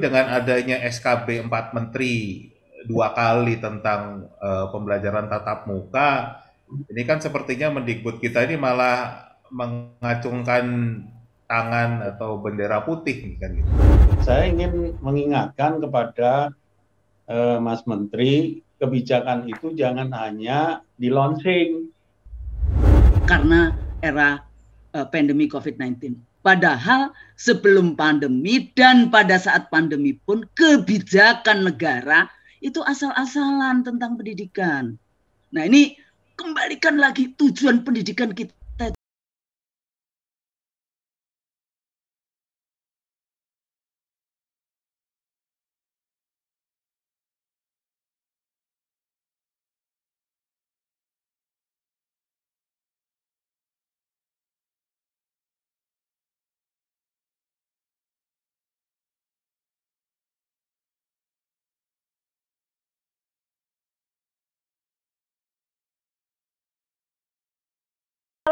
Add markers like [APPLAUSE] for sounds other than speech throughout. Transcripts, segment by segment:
dengan adanya SKB 4 Menteri dua kali tentang uh, pembelajaran tatap muka, ini kan sepertinya mendikbud kita ini malah mengacungkan tangan atau bendera putih kan gitu. Saya ingin mengingatkan kepada uh, Mas Menteri kebijakan itu jangan hanya di launching karena era uh, pandemi COVID-19 Padahal sebelum pandemi dan pada saat pandemi pun kebijakan negara itu asal-asalan tentang pendidikan. Nah ini kembalikan lagi tujuan pendidikan kita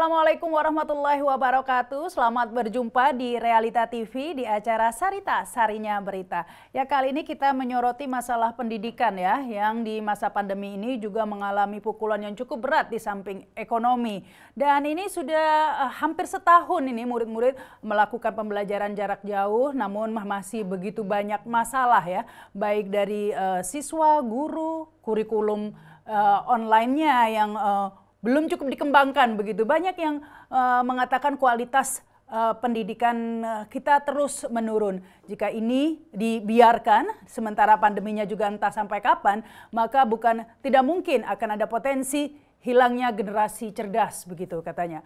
Assalamualaikum warahmatullahi wabarakatuh. Selamat berjumpa di Realita TV di acara Sarita Sarinya Berita. Ya kali ini kita menyoroti masalah pendidikan ya yang di masa pandemi ini juga mengalami pukulan yang cukup berat di samping ekonomi. Dan ini sudah eh, hampir setahun ini murid-murid melakukan pembelajaran jarak jauh namun masih begitu banyak masalah ya baik dari uh, siswa, guru, kurikulum uh, online-nya yang uh, belum cukup dikembangkan begitu. Banyak yang uh, mengatakan kualitas uh, pendidikan eh, kita terus menurun. Jika ini dibiarkan sementara pandeminya juga entah sampai kapan, maka bukan tidak mungkin akan ada potensi hilangnya generasi cerdas begitu katanya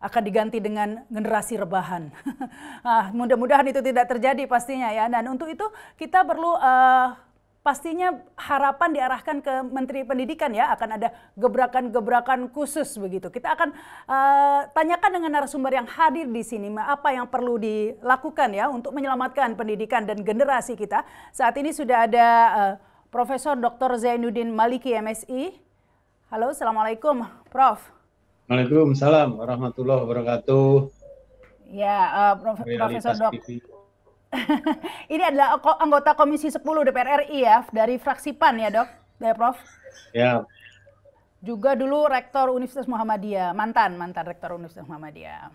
akan diganti dengan generasi rebahan. nah, [LAUGHS] mudah-mudahan itu tidak terjadi pastinya ya. Dan untuk itu kita perlu uh, pastinya harapan diarahkan ke Menteri Pendidikan ya akan ada gebrakan-gebrakan khusus begitu. Kita akan uh, tanyakan dengan narasumber yang hadir di sini apa yang perlu dilakukan ya untuk menyelamatkan pendidikan dan generasi kita. Saat ini sudah ada uh, Profesor Dr. Zainuddin Maliki MSI. Halo, Assalamualaikum Prof. Waalaikumsalam warahmatullahi wabarakatuh. Ya, uh, Prof. Profesor Dr. [LAUGHS] ini adalah anggota Komisi 10 DPR RI ya, dari fraksi PAN ya dok, dari Prof. Ya. Juga dulu Rektor Universitas Muhammadiyah, mantan mantan Rektor Universitas Muhammadiyah.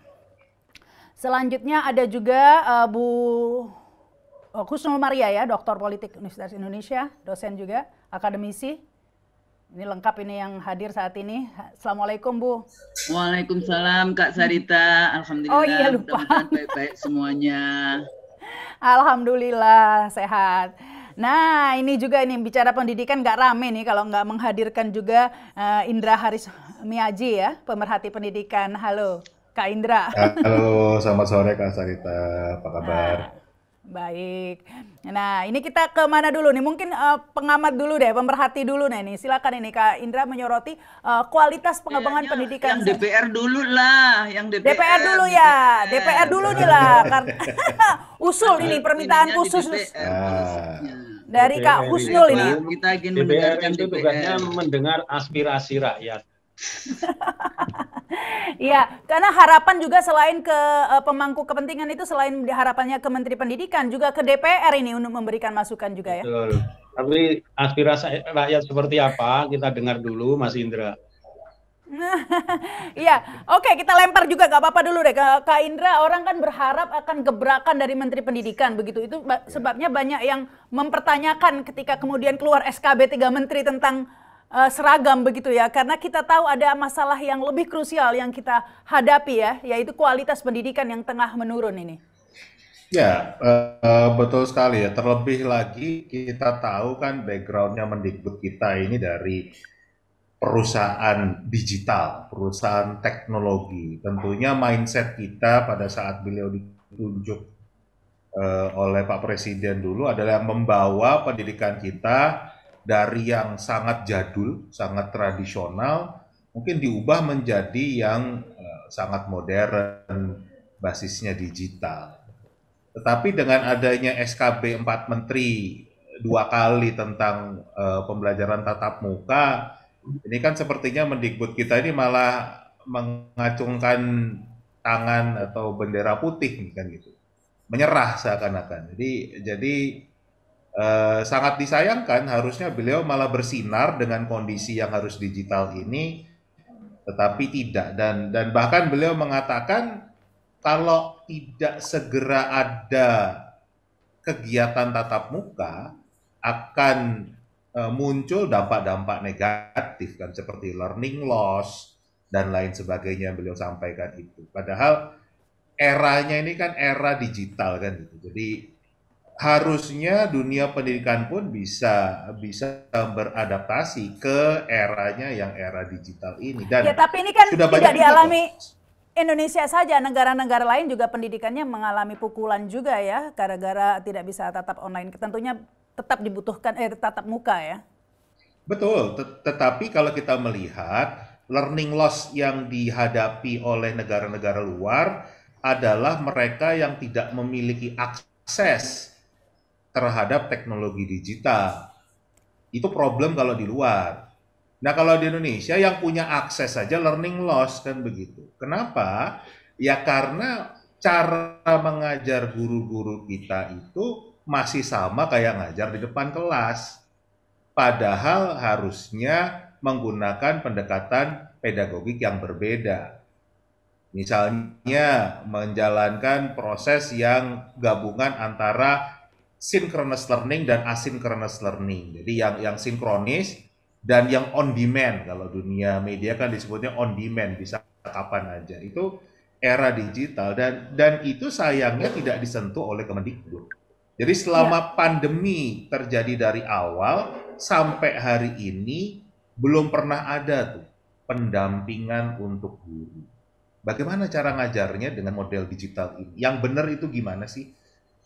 Selanjutnya ada juga uh, Bu Kusnul Maria ya, doktor politik Universitas Indonesia, dosen juga, akademisi. Ini lengkap ini yang hadir saat ini. Assalamualaikum Bu. Waalaikumsalam Kak Sarita. Alhamdulillah. Oh iya lupa. Baik-baik semuanya. Alhamdulillah sehat. Nah, ini juga nih bicara pendidikan nggak rame nih kalau nggak menghadirkan juga uh, Indra Haris Miaji ya, pemerhati pendidikan. Halo, Kak Indra. Halo, selamat sore Kak Sarita. Apa kabar? Nah. Baik. Nah, ini kita ke mana dulu nih? Mungkin uh, pengamat dulu deh, pemerhati dulu nih ini. Silakan ini Kak Indra menyoroti uh, kualitas pengembangan ya, pendidikan. Yang DPR dulu lah, yang DPR. DPR dulu ya. DPR, DPR dulu nih lah [LAUGHS] usul ini permintaan khusus. DPR ah. dari DPR Kak Husnul ini. Kita ingin DPR itu tugasnya mendengar aspirasi rakyat. [LAUGHS] Iya, karena harapan juga selain ke uh, pemangku kepentingan itu selain harapannya ke Menteri Pendidikan juga ke DPR ini untuk memberikan masukan juga ya. Betul. Tapi aspirasi rakyat seperti apa kita dengar dulu Mas Indra. [LAUGHS] Iya, oke okay, kita lempar juga gak apa-apa dulu deh Kak Indra. Orang kan berharap akan gebrakan dari Menteri Pendidikan begitu. Itu sebabnya banyak yang mempertanyakan ketika kemudian keluar SKB tiga menteri tentang uh, seragam begitu ya karena kita tahu ada masalah yang lebih krusial yang kita hadapi ya yaitu kualitas pendidikan yang tengah menurun ini. Ya uh, betul sekali ya terlebih lagi kita tahu kan backgroundnya mendikbud kita ini dari perusahaan digital perusahaan teknologi tentunya mindset kita pada saat beliau ditunjuk eh, oleh Pak Presiden dulu adalah membawa pendidikan kita dari yang sangat jadul, sangat tradisional, mungkin diubah menjadi yang eh, sangat modern, basisnya digital. Tetapi dengan adanya SKB 4 Menteri dua kali tentang uh, pembelajaran tatap muka, ini kan sepertinya mendikbud kita ini malah mengacungkan tangan atau bendera putih kan gitu menyerah seakan-akan jadi jadi Uh, sangat disayangkan harusnya beliau malah bersinar dengan kondisi yang harus digital ini tetapi tidak dan dan bahkan beliau mengatakan kalau tidak segera ada kegiatan tatap muka akan uh, muncul dampak-dampak negatif kan seperti learning loss dan lain sebagainya yang beliau sampaikan itu padahal eranya ini kan era digital kan gitu jadi harusnya dunia pendidikan pun bisa bisa beradaptasi ke eranya yang era digital ini dan ya, tapi ini kan sudah tidak banyak dialami juga. Indonesia saja negara-negara lain juga pendidikannya mengalami pukulan juga ya gara-gara tidak bisa tatap online tentunya tetap dibutuhkan eh tatap muka ya betul Tet tetapi kalau kita melihat learning loss yang dihadapi oleh negara-negara luar adalah mereka yang tidak memiliki akses terhadap teknologi digital. Itu problem kalau di luar. Nah, kalau di Indonesia yang punya akses saja learning loss kan begitu. Kenapa? Ya karena cara mengajar guru-guru kita itu masih sama kayak ngajar di depan kelas. Padahal harusnya menggunakan pendekatan pedagogik yang berbeda. Misalnya menjalankan proses yang gabungan antara synchronous learning dan asynchronous learning. Jadi yang yang sinkronis dan yang on demand kalau dunia media kan disebutnya on demand bisa kapan aja. Itu era digital dan dan itu sayangnya tidak disentuh oleh Kemendikbud. Jadi selama ya. pandemi terjadi dari awal sampai hari ini belum pernah ada tuh pendampingan untuk guru. Bagaimana cara ngajarnya dengan model digital ini? Yang benar itu gimana sih?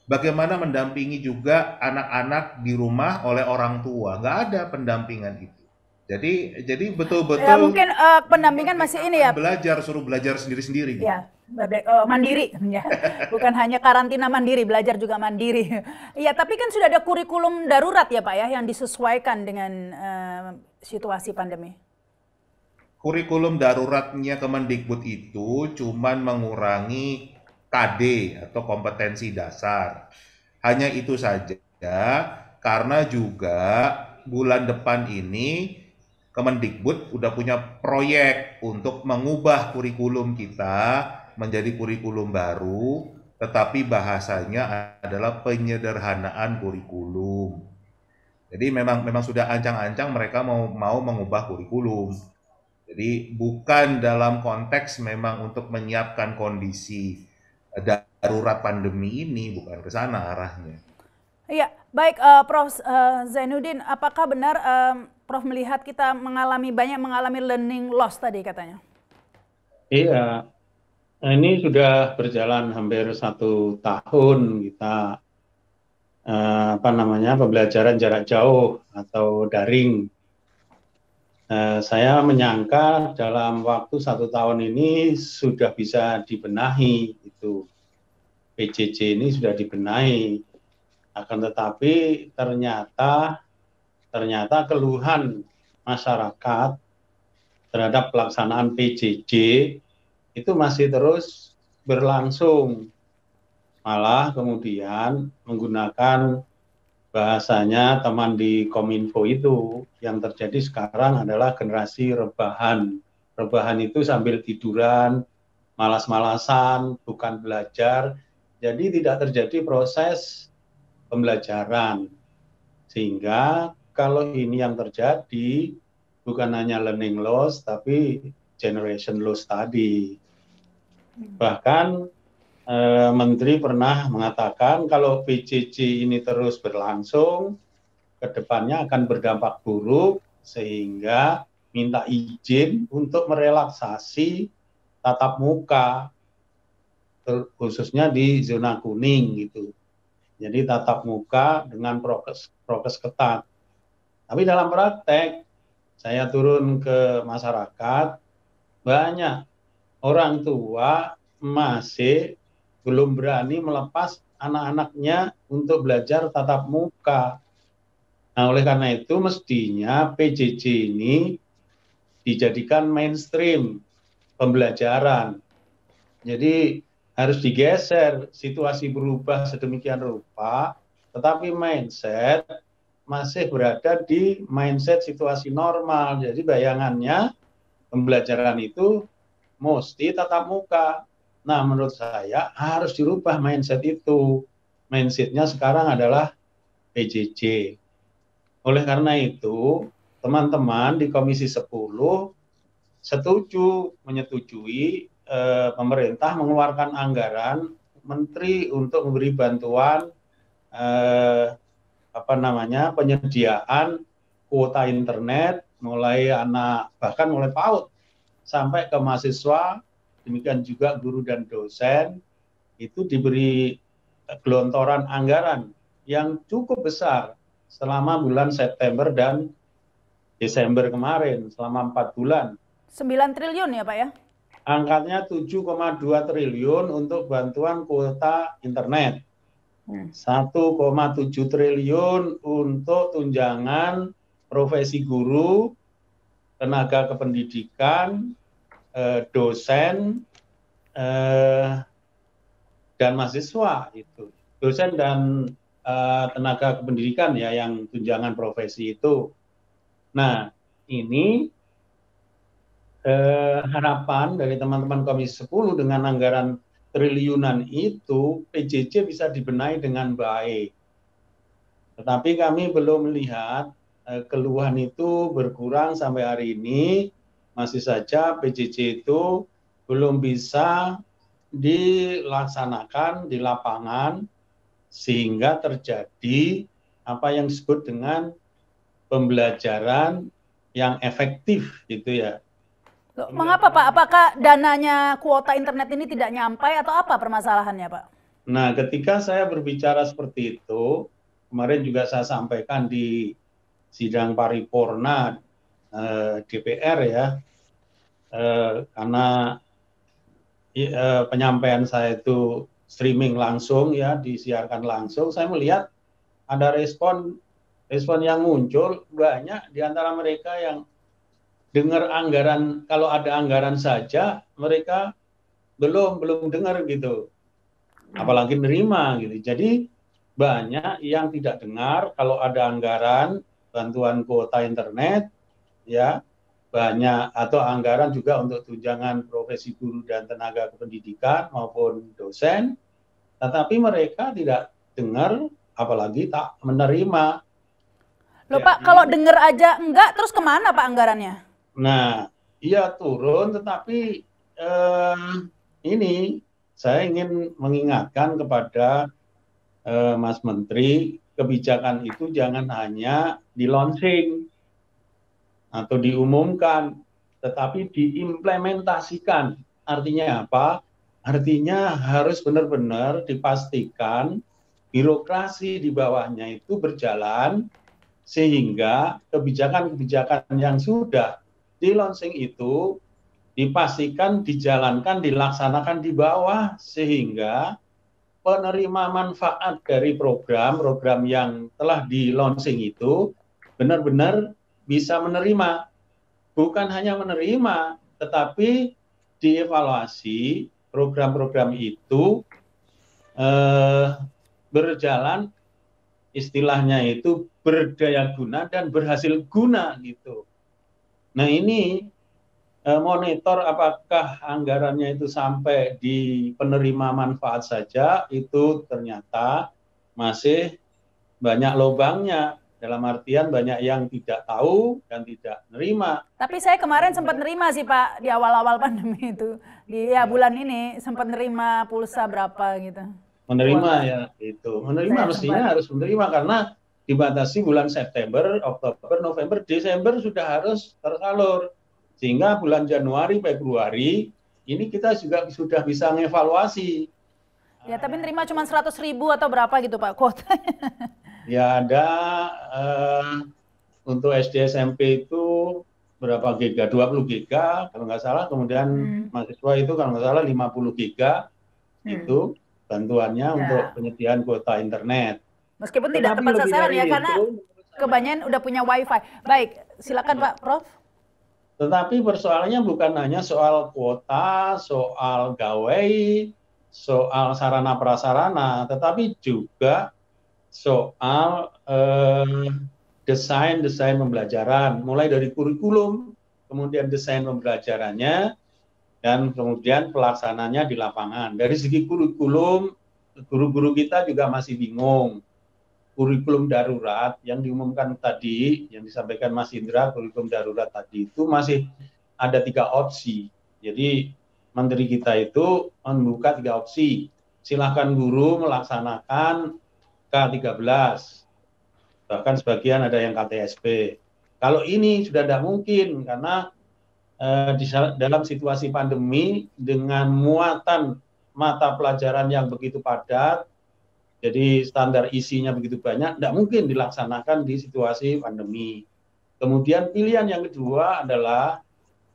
Bagaimana mendampingi juga anak-anak di rumah oleh orang tua? Nggak ada pendampingan itu. Jadi jadi betul-betul ya, mungkin uh, pendampingan masih ini ya. Belajar suruh belajar sendiri-sendiri. Ya, uh, mandiri ya. [LAUGHS] Bukan hanya karantina mandiri, belajar juga mandiri. Iya, tapi kan sudah ada kurikulum darurat ya, Pak ya, yang disesuaikan dengan uh, situasi pandemi. Kurikulum daruratnya Kemendikbud itu cuman mengurangi KD atau kompetensi dasar. Hanya itu saja karena juga bulan depan ini Kemendikbud udah punya proyek untuk mengubah kurikulum kita menjadi kurikulum baru tetapi bahasanya adalah penyederhanaan kurikulum. Jadi memang memang sudah ancang-ancang mereka mau mau mengubah kurikulum. Jadi bukan dalam konteks memang untuk menyiapkan kondisi darurat pandemi ini bukan ke sana arahnya. Iya, baik uh, Prof eh, Zainuddin, apakah benar uh, Prof melihat kita mengalami banyak mengalami learning loss tadi katanya? Iya, nah, ini sudah berjalan hampir satu tahun kita uh, apa namanya pembelajaran jarak jauh atau daring Eh, saya menyangka dalam waktu satu tahun ini sudah bisa dibenahi itu PJJ ini sudah dibenahi. Akan tetapi ternyata ternyata keluhan masyarakat terhadap pelaksanaan PJJ itu masih terus berlangsung. Malah kemudian menggunakan bahasanya teman di Kominfo itu yang terjadi sekarang adalah generasi rebahan. Rebahan itu sambil tiduran, malas-malasan, bukan belajar. Jadi tidak terjadi proses pembelajaran. Sehingga kalau ini yang terjadi bukan hanya learning loss tapi generation loss tadi. Bahkan eh, Menteri pernah mengatakan kalau PCC ini terus berlangsung, kedepannya akan berdampak buruk sehingga minta izin untuk merelaksasi tatap muka khususnya di zona kuning gitu. Jadi tatap muka dengan prokes prokes ketat. Tapi dalam praktek saya turun ke masyarakat banyak orang tua masih belum berani melepas anak-anaknya untuk belajar tatap muka. Nah, oleh karena itu mestinya PJJ ini dijadikan mainstream pembelajaran. Jadi harus digeser, situasi berubah sedemikian rupa, tetapi mindset masih berada di mindset situasi normal. Jadi bayangannya pembelajaran itu mesti tatap muka, Nah, menurut saya harus dirubah mindset itu. Mindsetnya sekarang adalah PJJ. Oleh karena itu, teman-teman di Komisi 10 setuju menyetujui eh, pemerintah mengeluarkan anggaran menteri untuk memberi bantuan eh, apa namanya penyediaan kuota internet mulai anak bahkan mulai PAUD sampai ke mahasiswa demikian juga guru dan dosen itu diberi gelontoran anggaran yang cukup besar selama bulan September dan Desember kemarin selama 4 bulan. 9 triliun ya Pak ya? Angkatnya 7,2 triliun untuk bantuan kuota internet. 1,7 hmm. triliun untuk tunjangan profesi guru, tenaga kependidikan, Eh, dosen eh, dan mahasiswa itu dosen dan eh, tenaga kependidikan ya yang tunjangan profesi itu nah ini harapan dari teman-teman komisi 10 dengan anggaran triliunan itu PJJ bisa dibenahi dengan baik tetapi kami belum melihat keluhan itu berkurang sampai hari ini masih saja PJJ itu belum bisa dilaksanakan di lapangan sehingga terjadi apa yang disebut dengan pembelajaran yang efektif gitu ya. Loh, mengapa Pak? Apakah dananya kuota internet ini tidak nyampai atau apa permasalahannya Pak? Nah, ketika saya berbicara seperti itu, kemarin juga saya sampaikan di sidang paripurna DPR eh, ya eh, karena eh, penyampaian saya itu streaming langsung ya disiarkan langsung saya melihat ada respon respon yang muncul banyak di antara mereka yang dengar anggaran kalau ada anggaran saja mereka belum belum dengar gitu apalagi nerima gitu jadi banyak yang tidak dengar kalau ada anggaran bantuan kuota internet ya banyak atau anggaran juga untuk tunjangan profesi guru dan tenaga kependidikan maupun dosen tetapi mereka tidak dengar apalagi tak menerima Loh ya, Pak, kalau dengar aja enggak, terus kemana Pak anggarannya? Nah, iya turun, tetapi eh, ini saya ingin mengingatkan kepada eh, Mas Menteri, kebijakan itu jangan hanya di launching, atau diumumkan, tetapi diimplementasikan. Artinya apa? Artinya harus benar-benar dipastikan birokrasi di bawahnya itu berjalan sehingga kebijakan-kebijakan yang sudah di launching itu dipastikan dijalankan, dilaksanakan di bawah sehingga penerima manfaat dari program-program yang telah di launching itu benar-benar bisa menerima. Bukan hanya menerima, tetapi dievaluasi program-program itu eh, berjalan istilahnya itu berdaya guna dan berhasil guna gitu. Nah ini eh, monitor apakah anggarannya itu sampai di penerima manfaat saja itu ternyata masih banyak lubangnya dalam artian banyak yang tidak tahu dan tidak nerima. Tapi saya kemarin sempat nerima sih Pak di awal-awal pandemi itu. Di ya iya. bulan ini sempat nerima pulsa berapa gitu. Menerima ya itu. Menerima saya mestinya sempat. harus menerima karena dibatasi bulan September, Oktober, November, Desember sudah harus tersalur. Sehingga bulan Januari, Februari ini kita juga sudah bisa mengevaluasi. Ya, tapi nerima cuma seratus ribu atau berapa gitu Pak kuotanya. [LAUGHS] Ya ada eh, untuk SD SMP itu berapa giga? 20 giga kalau nggak salah. Kemudian hmm. mahasiswa itu kalau nggak salah 50 giga hmm. itu bantuannya ya. untuk penyediaan kuota internet. Meskipun Tetapi tidak tepat sasaran ya karena kebanyakan udah punya wifi. Baik, silakan Pak Prof. Tetapi persoalannya bukan hanya soal kuota, soal gawai, soal sarana prasarana, tetapi juga soal eh, desain desain pembelajaran, mulai dari kurikulum, kemudian desain pembelajarannya, dan kemudian pelaksananya di lapangan. Dari segi kurikulum, guru-guru kita juga masih bingung. Kurikulum darurat yang diumumkan tadi, yang disampaikan Mas Indra, kurikulum darurat tadi itu masih ada tiga opsi. Jadi menteri kita itu membuka tiga opsi. Silahkan guru melaksanakan 13, bahkan sebagian ada yang KTSP. Kalau ini sudah tidak mungkin karena uh, di dalam situasi pandemi dengan muatan mata pelajaran yang begitu padat, jadi standar isinya begitu banyak, tidak mungkin dilaksanakan di situasi pandemi. Kemudian pilihan yang kedua adalah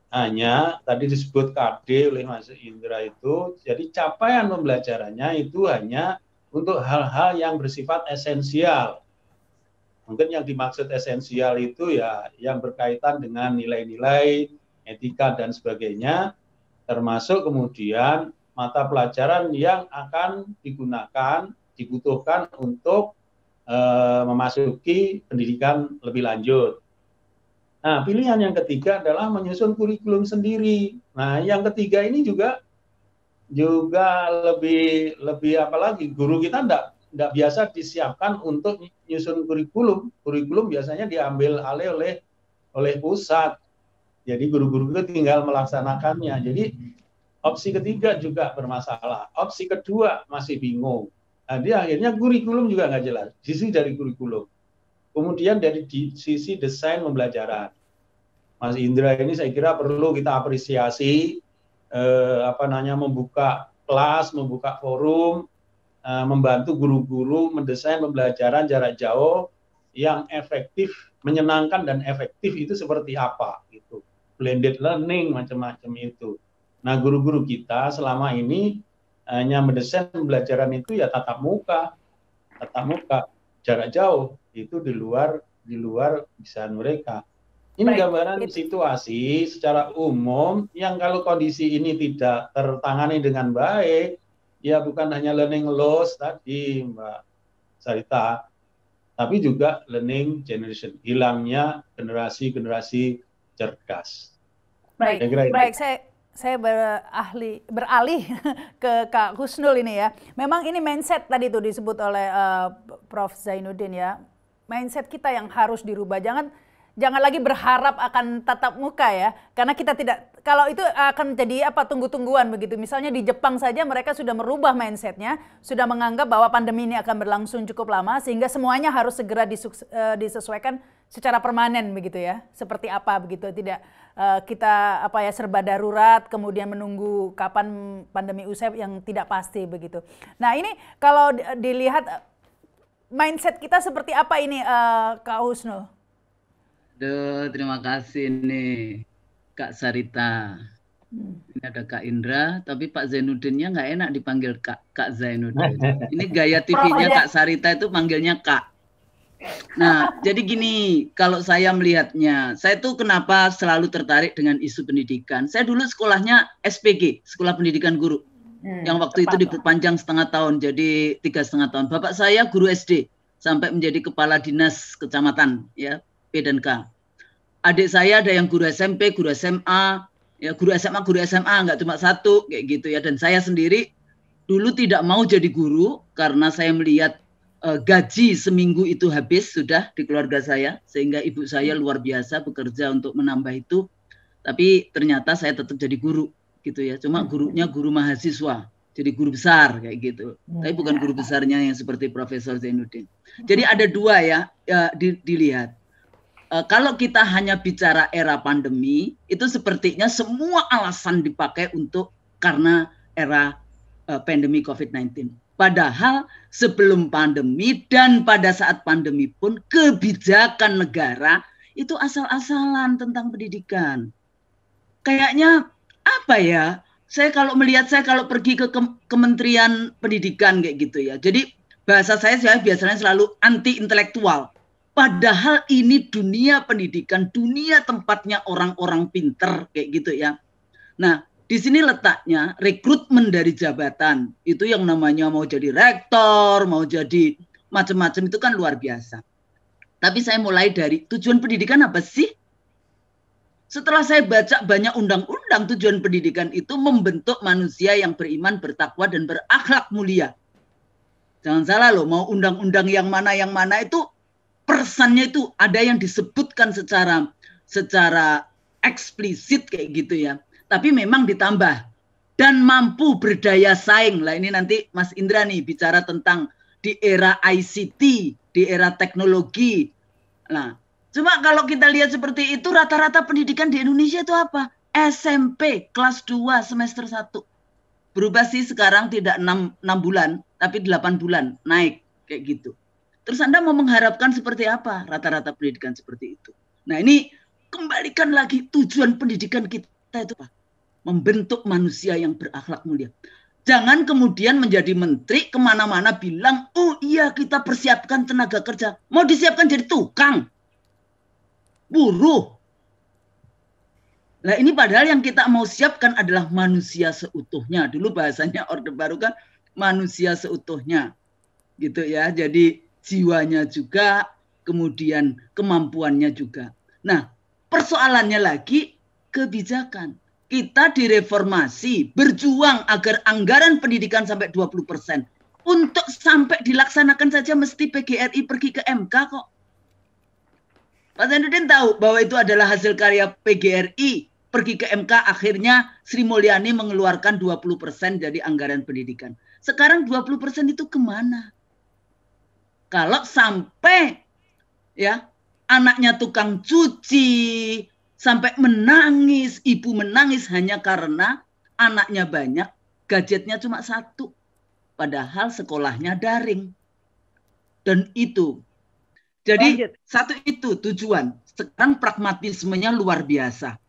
hanya tadi disebut KD oleh Mas Indra itu, jadi capaian pembelajarannya itu hanya untuk hal-hal yang bersifat esensial. Mungkin yang dimaksud esensial itu ya yang berkaitan dengan nilai-nilai etika dan sebagainya, termasuk kemudian mata pelajaran yang akan digunakan dibutuhkan untuk e, memasuki pendidikan lebih lanjut. Nah, pilihan yang ketiga adalah menyusun kurikulum sendiri. Nah, yang ketiga ini juga juga lebih lebih apa lagi guru kita enggak enggak biasa disiapkan untuk nyusun kurikulum. Kurikulum biasanya diambil alih oleh oleh pusat. Jadi guru-guru itu tinggal melaksanakannya. Jadi opsi ketiga juga bermasalah. Opsi kedua masih bingung. Nah, dia akhirnya kurikulum juga nggak jelas. Sisi dari kurikulum. Kemudian dari di, sisi desain pembelajaran. Mas Indra ini saya kira perlu kita apresiasi eh, apa namanya membuka kelas, membuka forum, eh, membantu guru-guru mendesain pembelajaran jarak jauh yang efektif, menyenangkan dan efektif itu seperti apa gitu. Blended learning macam-macam itu. Nah, guru-guru kita selama ini hanya mendesain pembelajaran itu ya tatap muka, tatap muka jarak jauh itu di luar di luar desain mereka. Ini Baik. gambaran situasi secara umum yang kalau kondisi ini tidak tertangani dengan baik, ya bukan hanya learning loss tadi Mbak Sarita, tapi juga learning generation, hilangnya generasi-generasi cerdas. Baik, saya baik. Saya saya berahli, beralih [LAUGHS] ke Kak Husnul ini ya. Memang ini mindset tadi itu disebut oleh uh, Prof Zainuddin ya. Mindset kita yang harus dirubah. Jangan jangan lagi berharap akan tatap muka ya, karena kita tidak kalau itu akan menjadi apa tunggu-tungguan begitu. Misalnya di Jepang saja mereka sudah merubah mindsetnya, sudah menganggap bahwa pandemi ini akan berlangsung cukup lama sehingga semuanya harus segera eh, disesuaikan secara permanen begitu ya. Seperti apa begitu tidak eh, kita apa ya serba darurat kemudian menunggu kapan pandemi usai yang tidak pasti begitu. Nah, ini kalau dilihat mindset kita seperti apa ini eh, Kak Husnul? Aduh, terima kasih nih Kak Sarita. Hmm. Ini ada Kak Indra, tapi Pak Zainuddinnya nggak enak dipanggil Kak, Kak Zainuddin. Ini gaya [LAUGHS] TV-nya Kak Sarita itu panggilnya Kak. Nah, jadi gini, kalau saya melihatnya, saya tuh kenapa selalu tertarik dengan isu pendidikan. Saya dulu sekolahnya SPG, Sekolah Pendidikan Guru, hmm, yang waktu itu diperpanjang setengah tahun, jadi tiga setengah tahun. Bapak saya guru SD, sampai menjadi kepala dinas kecamatan, ya P dan K. Adik saya ada yang guru SMP, guru SMA, ya guru SMA, guru SMA nggak cuma satu kayak gitu ya. Dan saya sendiri dulu tidak mau jadi guru karena saya melihat uh, gaji seminggu itu habis sudah di keluarga saya sehingga ibu saya luar biasa bekerja untuk menambah itu. Tapi ternyata saya tetap jadi guru gitu ya. Cuma gurunya guru mahasiswa jadi guru besar kayak gitu. Ya. Tapi bukan guru iya. besarnya yang seperti Profesor Zainuddin. Jadi ada dua ya, ya di, dilihat. Eh, kalau kita hanya bicara era pandemi, itu sepertinya semua alasan dipakai untuk karena era eh, pandemi COVID-19. Padahal sebelum pandemi dan pada saat pandemi pun kebijakan negara itu asal-asalan tentang pendidikan. Kayaknya apa ya? Saya kalau melihat saya kalau pergi ke, ke Kementerian Pendidikan kayak gitu ya. Jadi bahasa saya saya biasanya selalu anti intelektual Padahal ini dunia pendidikan, dunia tempatnya orang-orang pinter kayak gitu ya. Nah, di sini letaknya rekrutmen dari jabatan. Itu yang namanya mau jadi rektor, mau jadi macam-macam itu kan luar biasa. Tapi saya mulai dari tujuan pendidikan apa sih? Setelah saya baca banyak undang-undang tujuan pendidikan itu membentuk manusia yang beriman, bertakwa dan berakhlak mulia. Jangan salah loh, mau undang-undang yang mana yang mana itu persannya itu ada yang disebutkan secara secara eksplisit kayak gitu ya. Tapi memang ditambah dan mampu berdaya saing. Lah ini nanti Mas Indra nih bicara tentang di era ICT, di era teknologi. Nah, cuma kalau kita lihat seperti itu rata-rata pendidikan di Indonesia itu apa? SMP kelas 2 semester 1. Berubah sih sekarang tidak 6, 6 bulan, tapi 8 bulan naik kayak gitu. Terus Anda mau mengharapkan seperti apa rata-rata pendidikan seperti itu? Nah ini kembalikan lagi tujuan pendidikan kita itu pak Membentuk manusia yang berakhlak mulia. Jangan kemudian menjadi menteri kemana-mana bilang, oh iya kita persiapkan tenaga kerja. Mau disiapkan jadi tukang. Buruh. Nah ini padahal yang kita mau siapkan adalah manusia seutuhnya. Dulu bahasanya Orde Baru kan manusia seutuhnya. Gitu ya. Jadi jiwanya juga, kemudian kemampuannya juga. Nah, persoalannya lagi kebijakan. Kita direformasi, berjuang agar anggaran pendidikan sampai 20 persen. Untuk sampai dilaksanakan saja mesti PGRI pergi ke MK kok. Pak Zainuddin tahu bahwa itu adalah hasil karya PGRI pergi ke MK akhirnya Sri Mulyani mengeluarkan 20% dari anggaran pendidikan. Sekarang 20% itu kemana? kalau sampai ya anaknya tukang cuci sampai menangis, ibu menangis hanya karena anaknya banyak, gadgetnya cuma satu. Padahal sekolahnya daring. Dan itu. Jadi Lanjut. satu itu tujuan. Sekarang pragmatismenya luar biasa.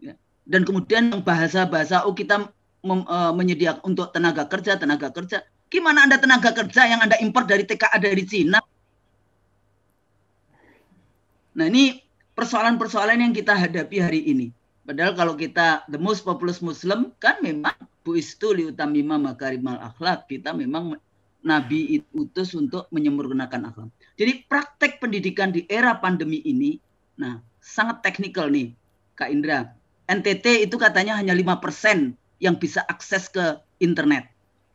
Ya. Dan kemudian bahasa-bahasa oh kita mem, uh, eh, menyediakan untuk tenaga kerja, tenaga kerja Gimana Anda tenaga kerja yang Anda impor dari TKA dari Cina? Nah ini persoalan-persoalan yang kita hadapi hari ini. Padahal kalau kita the most populous Muslim kan memang bu istu liutamima makarimal akhlak. Kita memang Nabi itu utus untuk menyempurnakan akhlak. Jadi praktek pendidikan di era pandemi ini, nah sangat teknikal nih Kak Indra. NTT itu katanya hanya persen yang bisa akses ke internet.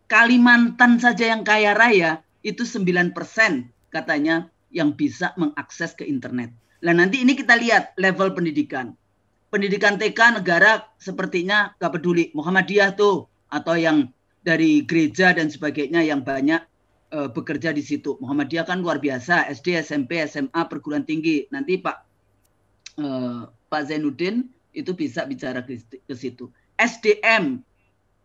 Kalimantan saja yang kaya raya itu 9% katanya yang bisa mengakses ke internet. Nah nanti ini kita lihat level pendidikan. Pendidikan TK negara sepertinya gak peduli. Muhammadiyah tuh atau yang dari gereja dan sebagainya yang banyak e, bekerja di situ. Muhammadiyah kan luar biasa, SD, SMP, SMA, perguruan tinggi. Nanti Pak e, Pak Zainuddin itu bisa bicara ke situ. SDM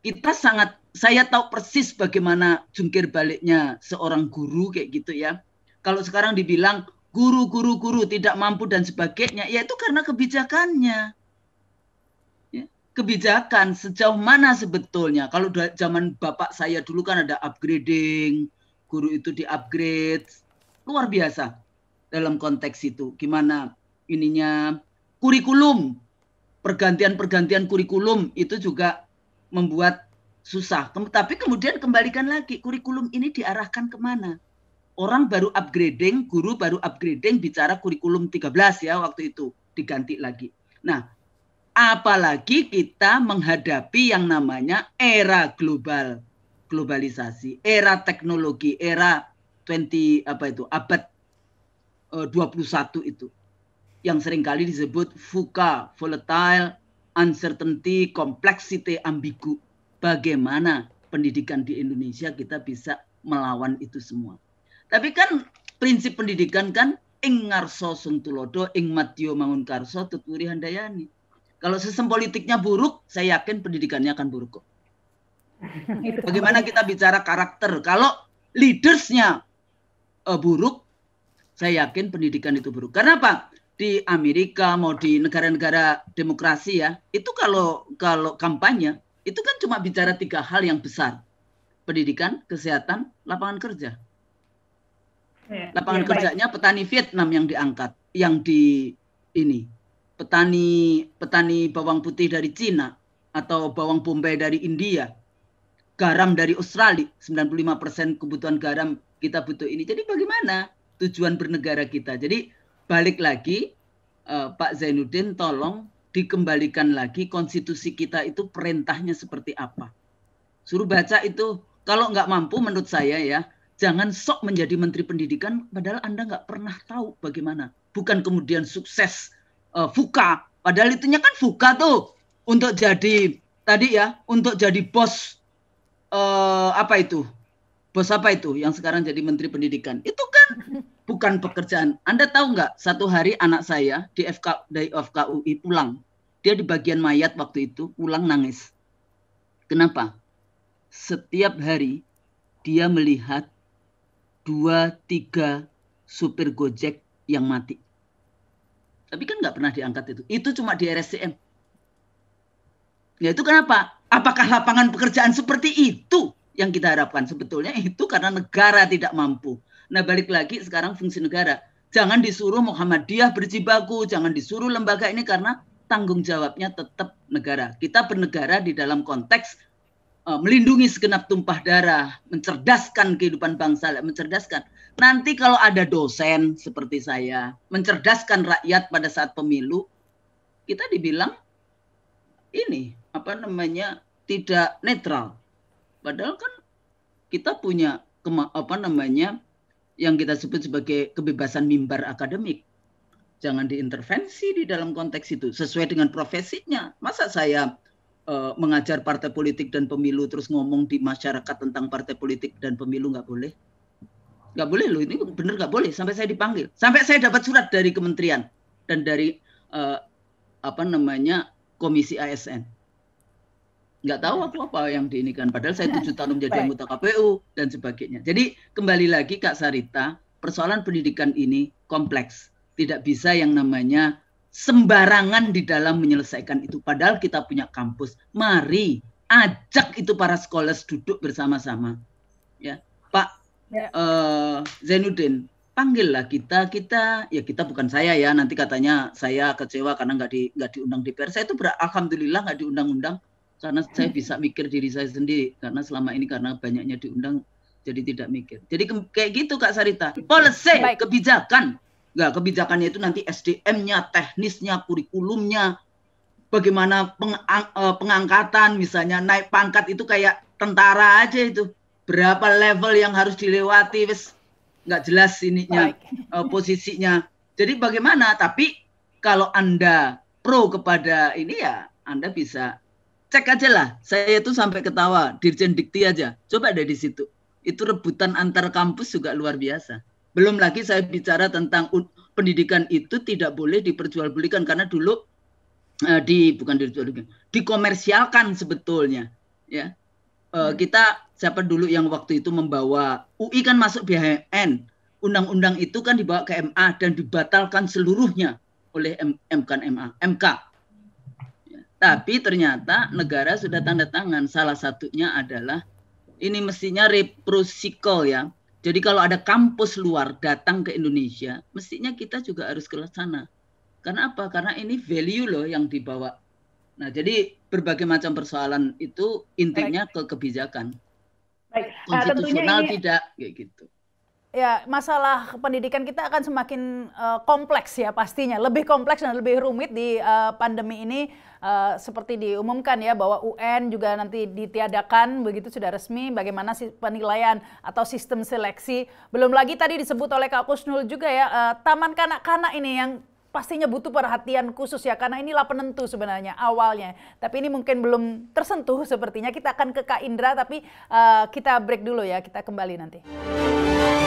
kita sangat saya tahu persis bagaimana jungkir baliknya seorang guru kayak gitu ya. Kalau sekarang dibilang guru guru guru tidak mampu dan sebagainya, ya itu karena kebijakannya. Ya, kebijakan sejauh mana sebetulnya? Kalau zaman bapak saya dulu kan ada upgrading, guru itu di upgrade, luar biasa dalam konteks itu. Gimana ininya kurikulum, pergantian-pergantian kurikulum itu juga membuat susah. Tapi kemudian kembalikan lagi, kurikulum ini diarahkan kemana? Orang baru upgrading, guru baru upgrading bicara kurikulum 13 ya waktu itu, diganti lagi. Nah, apalagi kita menghadapi yang namanya era global, globalisasi, era teknologi, era 20 apa itu abad 21 eh, itu yang seringkali disebut VUCA, volatile, uncertainty, complexity, ambigu. Bagaimana pendidikan di Indonesia kita bisa melawan itu semua. Tapi kan prinsip pendidikan kan ing ngarso sung tulodo ing matio mangun karso tuturi handayani. Kalau sistem politiknya buruk, saya yakin pendidikannya akan buruk kok. Bagaimana kita bicara karakter? Kalau leadersnya eh, buruk, saya yakin pendidikan itu buruk. Karena apa? di Amerika mau di negara-negara demokrasi ya itu kalau kalau kampanye itu kan cuma bicara tiga hal yang besar pendidikan kesehatan lapangan kerja ya, lapangan ya, kerjanya baik. petani Vietnam yang diangkat yang di ini petani petani bawang putih dari Cina atau bawang bombay dari India garam dari Australia 95% kebutuhan garam kita butuh ini jadi bagaimana tujuan bernegara kita jadi balik lagi uh, Pak Zainuddin tolong dikembalikan lagi konstitusi kita itu perintahnya seperti apa. Suruh baca itu kalau nggak mampu menurut saya ya jangan sok menjadi menteri pendidikan padahal anda nggak pernah tahu bagaimana. Bukan kemudian sukses uh, eh, fuka padahal itunya kan fuka tuh untuk jadi tadi ya untuk jadi bos uh, apa itu bos apa itu yang sekarang jadi menteri pendidikan itu kan bukan pekerjaan. Anda tahu nggak satu hari anak saya di FK, dari FKUI pulang. Dia di bagian mayat waktu itu pulang nangis. Kenapa? Setiap hari dia melihat dua tiga supir gojek yang mati. Tapi kan nggak pernah diangkat itu. Itu cuma di RSCM. Ya itu kenapa? Apakah lapangan pekerjaan seperti itu yang kita harapkan? Sebetulnya itu karena negara tidak mampu Nah balik lagi sekarang fungsi negara. Jangan disuruh Muhammadiyah berjibaku, jangan disuruh lembaga ini karena tanggung jawabnya tetap negara. Kita bernegara di dalam konteks uh, melindungi segenap tumpah darah, mencerdaskan kehidupan bangsa, mencerdaskan. Nanti kalau ada dosen seperti saya, mencerdaskan rakyat pada saat pemilu, kita dibilang ini apa namanya tidak netral. Padahal kan kita punya apa namanya yang kita sebut sebagai kebebasan mimbar akademik. Jangan diintervensi di dalam konteks itu sesuai dengan profesinya. Masa saya uh, mengajar partai politik dan pemilu terus ngomong di masyarakat tentang partai politik dan pemilu nggak boleh? Nggak boleh loh ini bener nggak boleh sampai saya dipanggil, sampai saya dapat surat dari kementerian dan dari uh, apa namanya komisi ASN nggak tahu aku iya. apa yang diinginkan padahal saya tujuh tahun menjadi anggota KPU dan sebagainya jadi kembali lagi Kak Sarita persoalan pendidikan ini kompleks tidak bisa yang namanya sembarangan di dalam menyelesaikan itu padahal kita punya kampus mari ajak itu para sekolah duduk bersama-sama ya Pak ya. Uh, Zainuddin panggillah kita kita ya kita bukan saya ya nanti katanya saya kecewa karena nggak di nggak diundang di pers. saya itu alhamdulillah nggak diundang-undang karena saya hmm. bisa mikir diri saya sendiri karena selama ini karena banyaknya diundang jadi tidak mikir. Jadi kayak gitu Kak Sarita. Policy, Baik. kebijakan. nggak kebijakannya itu nanti SDM-nya, teknisnya, kurikulumnya, bagaimana pengang- eh, pengangkatan misalnya naik pangkat itu kayak tentara aja itu. Berapa level yang harus dilewati wes nggak jelas ininya Baik. Eh, posisinya. Jadi bagaimana? Tapi kalau Anda pro kepada ini ya Anda bisa cek aja lah. Saya itu sampai ketawa, Dirjen Dikti aja. Coba ada di situ. Itu rebutan antar kampus juga luar biasa. Belum lagi saya bicara tentang pendidikan itu tidak boleh diperjualbelikan karena dulu uh, di bukan diperjualbelikan, dikomersialkan sebetulnya, ya. Uh, kita siapa dulu yang waktu itu membawa UI kan masuk BHN. Undang-undang itu kan dibawa ke MA dan dibatalkan seluruhnya oleh M, M kan MA, MK tapi ternyata negara sudah tanda tangan. Salah satunya adalah ini mestinya reprosikal ya. Jadi kalau ada kampus luar datang ke Indonesia, mestinya kita juga harus ke sana. Karena apa? Karena ini value loh yang dibawa. Nah, jadi berbagai macam persoalan itu intinya ke kebijakan. Ah, konstitusional tidak kayak gitu ya masalah pendidikan kita akan semakin uh, kompleks ya pastinya lebih kompleks dan lebih rumit di uh, pandemi ini uh, seperti diumumkan ya bahwa UN juga nanti ditiadakan begitu sudah resmi bagaimana si penilaian atau sistem seleksi belum lagi tadi disebut oleh Kak Kusnul juga ya uh, taman kanak-kanak ini yang pastinya butuh perhatian khusus ya karena inilah penentu sebenarnya awalnya. Tapi ini mungkin belum tersentuh sepertinya. Kita akan ke Kak Indra tapi uh, kita break dulu ya. Kita kembali nanti.